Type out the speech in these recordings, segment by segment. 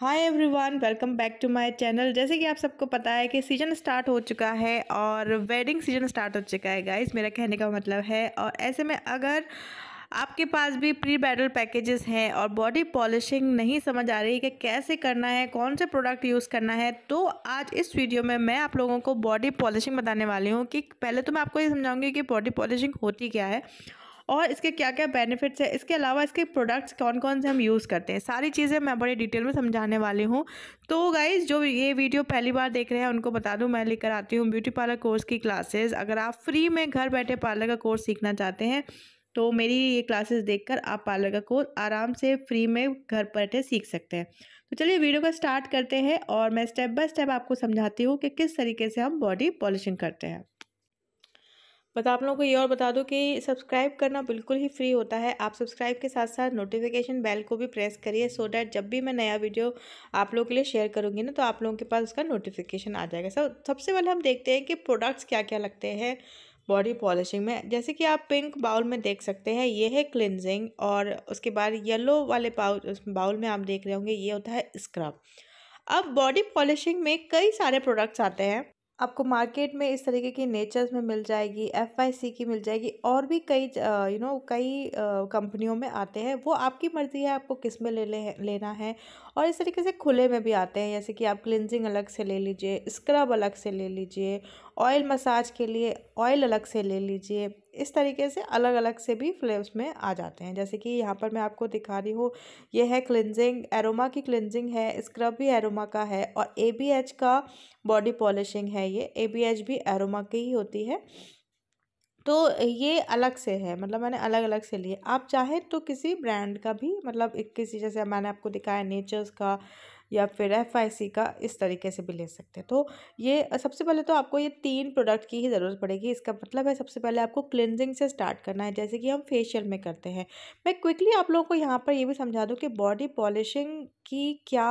hi everyone welcome back to my channel जैसे कि आप सबको पता है कि सीज़न स्टार्ट हो चुका है और वेडिंग सीज़न स्टार्ट हो चुका है गाइस मेरा कहने का मतलब है और ऐसे में अगर आपके पास भी प्री ब्राइडल पैकेजेस हैं और बॉडी पॉलिशिंग नहीं समझ आ रही कि कैसे करना है कौन से प्रोडक्ट यूज़ करना है तो आज इस वीडियो में मैं आप लोगों को बॉडी पॉलिशिंग बताने वाली हूँ कि पहले तो मैं आपको ये समझाऊँगी कि बॉडी पॉलिशिंग होती क्या है और इसके क्या क्या बेनिफिट्स है इसके अलावा इसके प्रोडक्ट्स कौन कौन से हम यूज़ करते हैं सारी चीज़ें मैं बड़ी डिटेल में समझाने वाली हूँ तो गाइज़ जो ये वीडियो पहली बार देख रहे हैं उनको बता दूँ मैं लेकर आती हूँ ब्यूटी पार्लर कोर्स की क्लासेज अगर आप फ्री में घर बैठे पार्लर का कोर्स सीखना चाहते हैं तो मेरी ये क्लासेस देखकर आप पार्लर का कोर्स आराम से फ्री में घर बैठे सीख सकते हैं तो चलिए वीडियो का स्टार्ट करते हैं और मैं स्टेप बाय स्टेप आपको समझाती हूँ कि किस तरीके से हम बॉडी पॉलिशिंग करते हैं बस आप लोगों को ये और बता दूँ कि सब्सक्राइब करना बिल्कुल ही फ्री होता है आप सब्सक्राइब के साथ साथ नोटिफिकेशन बेल को भी प्रेस करिए सो डैट जब भी मैं नया वीडियो आप लोगों के लिए शेयर करूँगी ना तो आप लोगों के पास उसका नोटिफिकेशन आ जाएगा सब सबसे पहले हम देखते हैं कि प्रोडक्ट्स क्या क्या लगते हैं बॉडी पॉलिशिंग में जैसे कि आप पिंक बाउल में देख सकते हैं ये है क्लिनजिंग और उसके बाद येलो वाले बाउल में आप देख रहे होंगे ये होता है स्क्रब अब बॉडी पॉलिशिंग में कई सारे प्रोडक्ट्स आते हैं आपको मार्केट में इस तरीके की नेचर्स में मिल जाएगी एफ आई सी की मिल जाएगी और भी कई यू नो कई कंपनियों में आते हैं वो आपकी मर्ज़ी है आपको किस में ले, ले लेना है और इस तरीके से खुले में भी आते हैं जैसे कि आप क्लिनजिंग अलग से ले लीजिए स्क्रब अलग से ले लीजिए ऑयल मसाज के लिए ऑयल अलग से ले लीजिए इस तरीके से अलग अलग से भी फ्लेवर्स में आ जाते हैं जैसे कि यहाँ पर मैं आपको दिखा रही हूँ ये है क्लिनजिंग एरोमा की क्लिनजिंग है स्क्रब भी एरोमा का है और ए बी एच का बॉडी पॉलिशिंग है ये ए बी एच भी एरोमा की ही होती है तो ये अलग से है मतलब मैंने अलग अलग से लिए आप चाहें तो किसी ब्रांड का भी मतलब किसी जैसे मैंने आपको दिखाया नेचर्स का या फिर एफ का इस तरीके से भी ले सकते हैं तो ये सबसे पहले तो आपको ये तीन प्रोडक्ट की ही ज़रूरत पड़ेगी इसका मतलब है सबसे पहले आपको क्लिनजिंग से स्टार्ट करना है जैसे कि हम फेशियल में करते हैं मैं क्विकली आप लोगों को यहाँ पर ये भी समझा दूँ कि बॉडी पॉलिशिंग की क्या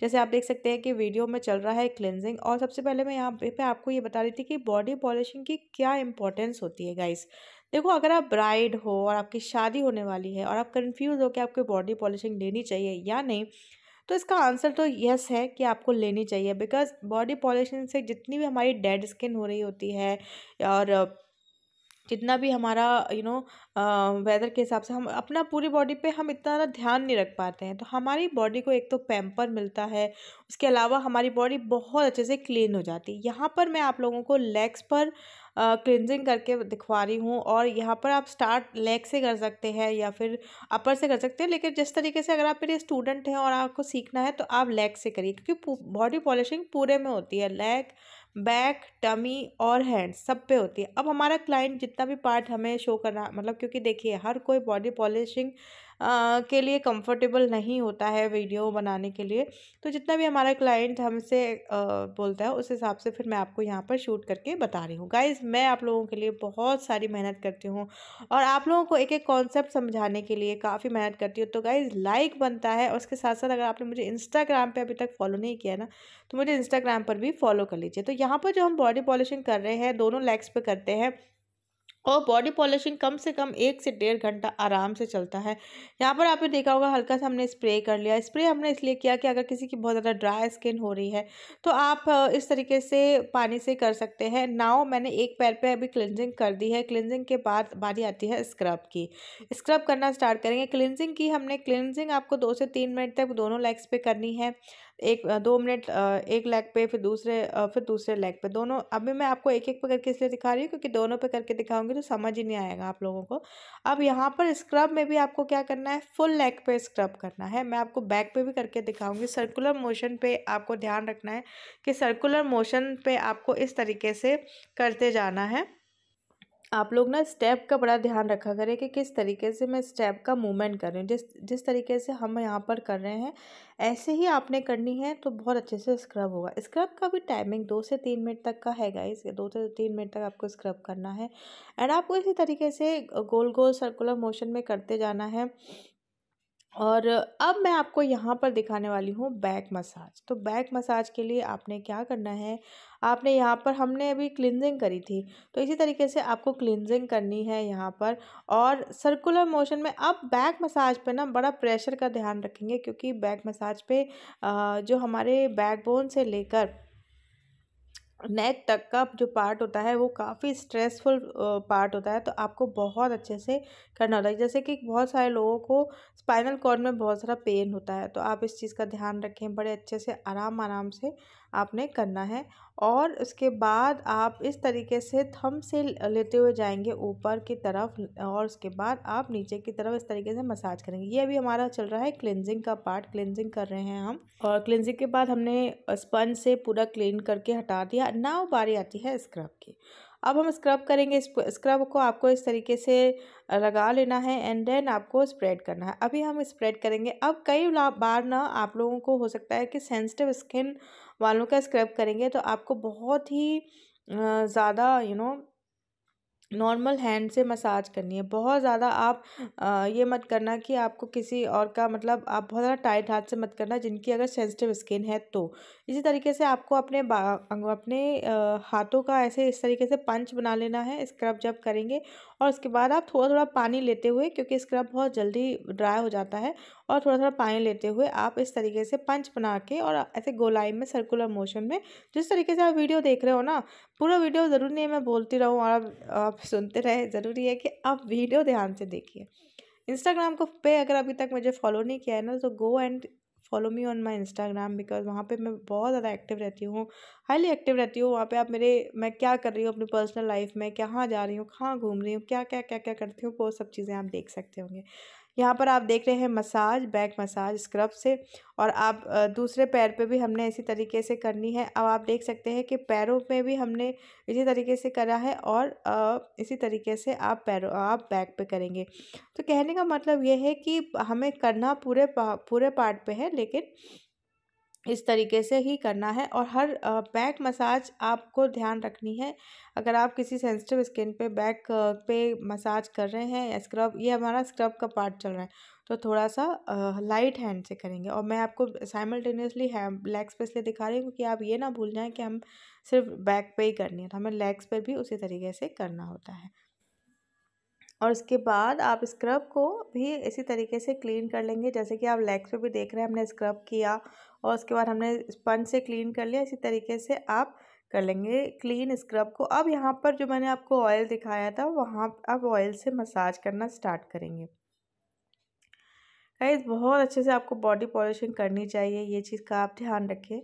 जैसे आप देख सकते हैं कि वीडियो में चल रहा है क्लिनजिंग और सबसे पहले मैं यहाँ पर आपको ये बता रही थी कि बॉडी पॉलिशिंग की क्या इंपॉर्टेंस होती है गाइस देखो अगर आप ब्राइड हो और आपकी शादी होने वाली है और आप कन्फ्यूज़ हो कि आपको बॉडी पॉलिशिंग लेनी चाहिए या नहीं तो इसका आंसर तो यस है कि आपको लेनी चाहिए बिकॉज बॉडी पॉल्यूशन से जितनी भी हमारी डेड स्किन हो रही होती है और जितना भी हमारा यू नो वेदर के हिसाब से हम अपना पूरी बॉडी पे हम इतना ना ध्यान नहीं रख पाते हैं तो हमारी बॉडी को एक तो पैम्पर मिलता है उसके अलावा हमारी बॉडी बहुत अच्छे से क्लीन हो जाती है यहाँ पर मैं आप लोगों को लेग्स पर क्लिनजिंग करके दिखवा रही हूँ और यहाँ पर आप स्टार्ट लेग से कर सकते हैं या फिर अपर से कर सकते हैं लेकिन जिस तरीके से अगर आप मेरे स्टूडेंट हैं और आपको सीखना है तो आप लेग से करिए क्योंकि बॉडी पॉलिशिंग पूरे में होती है लेग बैक टमी और हैंड सब पे होती है अब हमारा क्लाइंट जितना भी पार्ट हमें शो करना मतलब क्योंकि देखिए हर कोई बॉडी पॉलिशिंग के लिए कंफर्टेबल नहीं होता है वीडियो बनाने के लिए तो जितना भी हमारा क्लाइंट हमसे बोलता है उस हिसाब से फिर मैं आपको यहाँ पर शूट करके बता रही हूँ गाइज मैं आप लोगों के लिए बहुत सारी मेहनत करती हूँ और आप लोगों को एक एक कॉन्सेप्ट समझाने के लिए काफ़ी मेहनत करती हूँ तो गाइज लाइक बनता है और उसके साथ साथ अगर आपने मुझे इंस्टाग्राम पर अभी तक फॉलो नहीं किया ना तो मुझे इंस्टाग्राम पर भी फॉलो कर लीजिए तो यहाँ पर जो हम बॉडी पॉलिशिंग कर रहे हैं दोनों लेग्स पर करते हैं और बॉडी पॉलिशिंग कम से कम एक से डेढ़ घंटा आराम से चलता है यहाँ पर आपने देखा होगा हल्का सा हमने स्प्रे कर लिया स्प्रे हमने इसलिए किया कि अगर किसी की बहुत ज़्यादा ड्राई स्किन हो रही है तो आप इस तरीके से पानी से कर सकते हैं नाव मैंने एक पैर पे अभी क्लिनजिंग कर दी है क्लिनजिंग के बाद बारी आती है स्क्रब की स्क्रब करना स्टार्ट करेंगे क्लिनजिंग की हमने क्लिनजिंग आपको दो से तीन मिनट तक दोनों लेग्स पर करनी है एक दो मिनट एक लेग पे फिर दूसरे फिर दूसरे लेग पे दोनों अभी मैं आपको एक एक पे करके इसलिए दिखा रही हूँ क्योंकि दोनों पे करके दिखाऊंगी तो समझ ही नहीं आएगा आप लोगों को अब यहाँ पर स्क्रब में भी आपको क्या करना है फुल लेग पे स्क्रब करना है मैं आपको बैक पे भी करके दिखाऊंगी सर्कुलर मोशन पे आपको ध्यान रखना है कि सर्कुलर मोशन पे आपको इस तरीके से करते जाना है आप लोग ना स्टेप का बड़ा ध्यान रखा करें कि किस तरीके से मैं स्टेप का मूवमेंट कर रही हूँ जिस जिस तरीके से हम यहाँ पर कर रहे हैं ऐसे ही आपने करनी है तो बहुत अच्छे से स्क्रब होगा स्क्रब का भी टाइमिंग दो से तीन मिनट तक का है गाइस दो से तीन मिनट तक आपको स्क्रब करना है एंड आपको इसी तरीके से गोल गोल सर्कुलर मोशन में करते जाना है और अब मैं आपको यहाँ पर दिखाने वाली हूँ बैक मसाज तो बैक मसाज के लिए आपने क्या करना है आपने यहाँ पर हमने अभी क्लिनजिंग करी थी तो इसी तरीके से आपको क्लिनजिंग करनी है यहाँ पर और सर्कुलर मोशन में अब बैक मसाज पे ना बड़ा प्रेशर का ध्यान रखेंगे क्योंकि बैक मसाज पे जो हमारे बैकबोन से लेकर नेक तक का जो पार्ट होता है वो काफ़ी स्ट्रेसफुल पार्ट होता है तो आपको बहुत अच्छे से करना होता है जैसे कि बहुत सारे लोगों को स्पाइनल कॉर्ड में बहुत सारा पेन होता है तो आप इस चीज़ का ध्यान रखें बड़े अच्छे से आराम आराम से आपने करना है और उसके बाद आप इस तरीके से थम से लेते हुए जाएंगे ऊपर की तरफ और उसके बाद आप नीचे की तरफ इस तरीके से मसाज करेंगे ये अभी हमारा चल रहा है क्लिनजिंग का पार्ट क्लिनजिंग कर रहे हैं हम और क्लिनजिंग के बाद हमने स्पंज से पूरा क्लीन करके हटा दिया नाव बारी आती है स्क्रब की अब हम स्क्रब करेंगे स्क्रब को आपको इस तरीके से लगा लेना है एंड देन आपको स्प्रेड करना है अभी हम स्प्रेड करेंगे अब कई बार ना आप लोगों को हो सकता है कि सेंसिटिव स्किन बालों का स्क्रब करेंगे तो आपको बहुत ही ज़्यादा यू नो नॉर्मल हैंड से मसाज करनी है बहुत ज़्यादा आप आ, ये मत करना कि आपको किसी और का मतलब आप बहुत ज़्यादा टाइट हाथ से मत करना जिनकी अगर सेंसिटिव स्किन है तो इसी तरीके से आपको अपने अपने आ, हाथों का ऐसे इस तरीके से पंच बना लेना है स्क्रब जब करेंगे और उसके बाद आप थोड़ा थोड़ा पानी लेते हुए क्योंकि स्क्रब बहुत जल्दी ड्राई हो जाता है और थोड़ा थोड़ा पानी लेते हुए आप इस तरीके से पंच बना के और ऐसे गोलाई में सर्कुलर मोशन में जिस तरीके से आप वीडियो देख रहे हो ना पूरा वीडियो ज़रूरी नहीं है मैं बोलती रहूँ और आप, आप सुनते रहे ज़रूरी है कि आप वीडियो ध्यान से देखिए इंस्टाग्राम को पे अगर अभी तक मुझे फॉलो नहीं किया है ना तो go and follow me on my Instagram because वहाँ पे मैं बहुत ज़्यादा एक्टिव रहती हूँ हाईली एक्टिव रहती हूँ वहाँ पे आप मेरे मैं क्या कर रही हूँ अपनी पर्सनल लाइफ में कहाँ जा रही हूँ कहाँ घूम रही हूँ क्या क्या क्या क्या करती हूँ वो सब चीज़ें आप देख सकते होंगे यहाँ पर आप देख रहे हैं मसाज बैक मसाज स्क्रब से और आप दूसरे पैर पे भी हमने इसी तरीके से करनी है अब आप देख सकते हैं कि पैरों में भी हमने इसी तरीके से करा है और इसी तरीके से आप पैरों आप बैक पे करेंगे तो कहने का मतलब ये है कि हमें करना पूरे पा, पूरे पार्ट पे है लेकिन इस तरीके से ही करना है और हर बैक मसाज आपको ध्यान रखनी है अगर आप किसी सेंसिटिव स्किन पे बैक पे मसाज कर रहे हैं या स्क्रब ये हमारा स्क्रब का पार्ट चल रहा है तो थोड़ा सा लाइट हैंड से करेंगे और मैं आपको साइमल्टेनियसली लेग्स पे इसलिए दिखा रही हूँ क्योंकि आप ये ना भूल जाएँ कि हम सिर्फ बैक पे ही करनी है तो हमें लेग्स पर भी उसी तरीके से करना होता है और उसके बाद आप स्क्रब को भी इसी तरीके से क्लीन कर लेंगे जैसे कि आप लेग्स पे भी देख रहे हैं हमने स्क्रब किया और उसके बाद हमने स्पंज से क्लीन कर लिया इसी तरीके से आप कर लेंगे क्लीन स्क्रब को अब यहाँ पर जो मैंने आपको ऑयल दिखाया था वहाँ आप ऑयल से मसाज करना स्टार्ट करेंगे गाइज बहुत अच्छे से आपको बॉडी पॉलिशिंग करनी चाहिए ये चीज़ का आप ध्यान रखें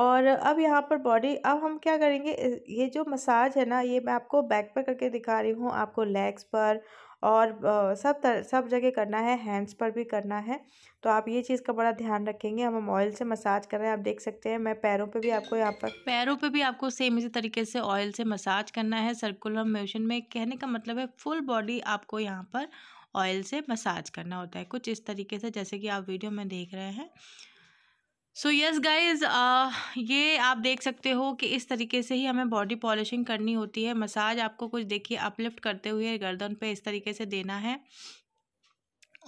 और अब यहाँ पर बॉडी अब हम क्या करेंगे ये जो मसाज है ना ये मैं आपको बैक पर करके दिखा रही हूँ आपको लेग्स पर और सब तर, सब जगह करना है हैंड्स पर भी करना है तो आप ये चीज़ का बड़ा ध्यान रखेंगे हम हम ऑयल से मसाज कर रहे हैं आप देख सकते हैं मैं पैरों पे भी आपको यहाँ पर पैरों पे भी आपको सेम इसी तरीके से ऑयल से मसाज करना है सर्कुलर मोशन में कहने का मतलब है फुल बॉडी आपको यहाँ पर ऑयल से मसाज करना होता है कुछ इस तरीके से जैसे कि आप वीडियो में देख रहे हैं सो यस गाइज़ ये आप देख सकते हो कि इस तरीके से ही हमें बॉडी पॉलिशिंग करनी होती है मसाज आपको कुछ देखिए अपलिफ्ट करते हुए गर्दन पे इस तरीके से देना है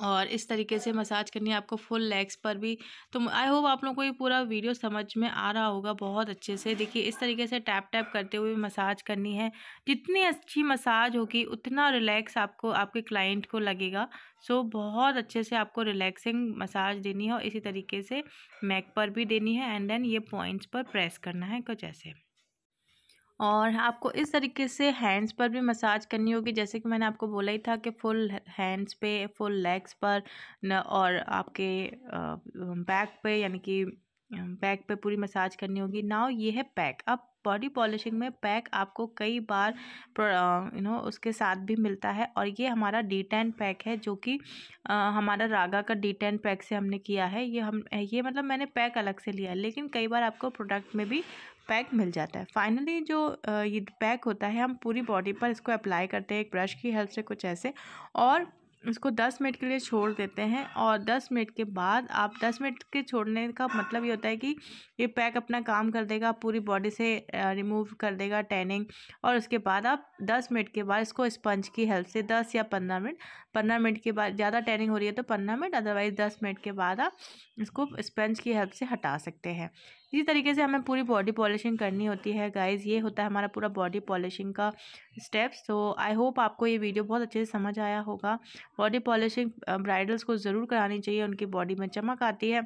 और इस तरीके से मसाज करनी है आपको फुल लेग्स पर भी तो आई होप आप लोगों को ये पूरा वीडियो समझ में आ रहा होगा बहुत अच्छे से देखिए इस तरीके से टैप टैप करते हुए मसाज करनी है जितनी अच्छी मसाज होगी उतना रिलैक्स आपको आपके क्लाइंट को लगेगा सो बहुत अच्छे से आपको रिलैक्सिंग मसाज देनी है और इसी तरीके से मैक पर भी देनी है एंड देन ये पॉइंट्स पर प्रेस करना है कुछ ऐसे और आपको इस तरीके से हैंड्स पर भी मसाज करनी होगी जैसे कि मैंने आपको बोला ही था कि फुल हैंड्स पे फुल लेग्स पर न और आपके बैक पे यानी कि बैक पे पूरी मसाज करनी होगी नाउ ये है पैक अब बॉडी पॉलिशिंग में पैक आपको कई बार यू नो उसके साथ भी मिलता है और ये हमारा डी टेन पैक है जो कि हमारा रागा का डी टेन पैक से हमने किया है ये हम ये मतलब मैंने पैक अलग से लिया है लेकिन कई बार आपको प्रोडक्ट में भी पैक मिल जाता है फाइनली जो ये पैक होता है हम पूरी बॉडी पर इसको अप्लाई करते हैं एक ब्रश की हेल्प से कुछ ऐसे और इसको 10 मिनट के लिए छोड़ देते हैं और 10 मिनट के बाद आप 10 मिनट के छोड़ने का मतलब ये होता है कि ये पैक अपना काम कर देगा पूरी बॉडी से रिमूव कर देगा टैनिंग और उसके बाद आप 10 मिनट के बाद इसको स्पंज की हेल्प से 10 या 15 मिनट 15 मिनट के बाद ज़्यादा टैनिंग हो रही है तो 15 मिनट अदरवाइज़ 10 मिनट के बाद आप इसको स्पंज की हेल्प से हटा सकते हैं इसी तरीके से हमें पूरी बॉडी पॉलिशिंग करनी होती है गाइज़ ये होता है हमारा पूरा बॉडी पॉलिशिंग का स्टेप्स तो आई होप आपको ये वीडियो बहुत अच्छे से समझ आया होगा बॉडी पॉलिशिंग ब्राइडल्स को ज़रूर करानी चाहिए उनकी बॉडी में चमक आती है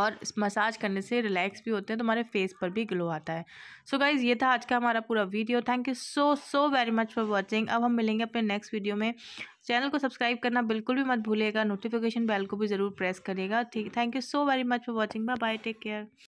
और मसाज करने से रिलैक्स भी होते हैं तो हमारे फेस पर भी ग्लो आता है सो so गाइज़ ये था आज का हमारा पूरा video thank you so so very much for watching अब हम मिलेंगे अपने नेक्स्ट वीडियो में चैनल को सब्सक्राइब करना बिल्कुल भी मत भूलेगा नोटिफिकेशन बेल को भी ज़रूर प्रेस करिएगा ठीक thank you so very much for watching bye bye take care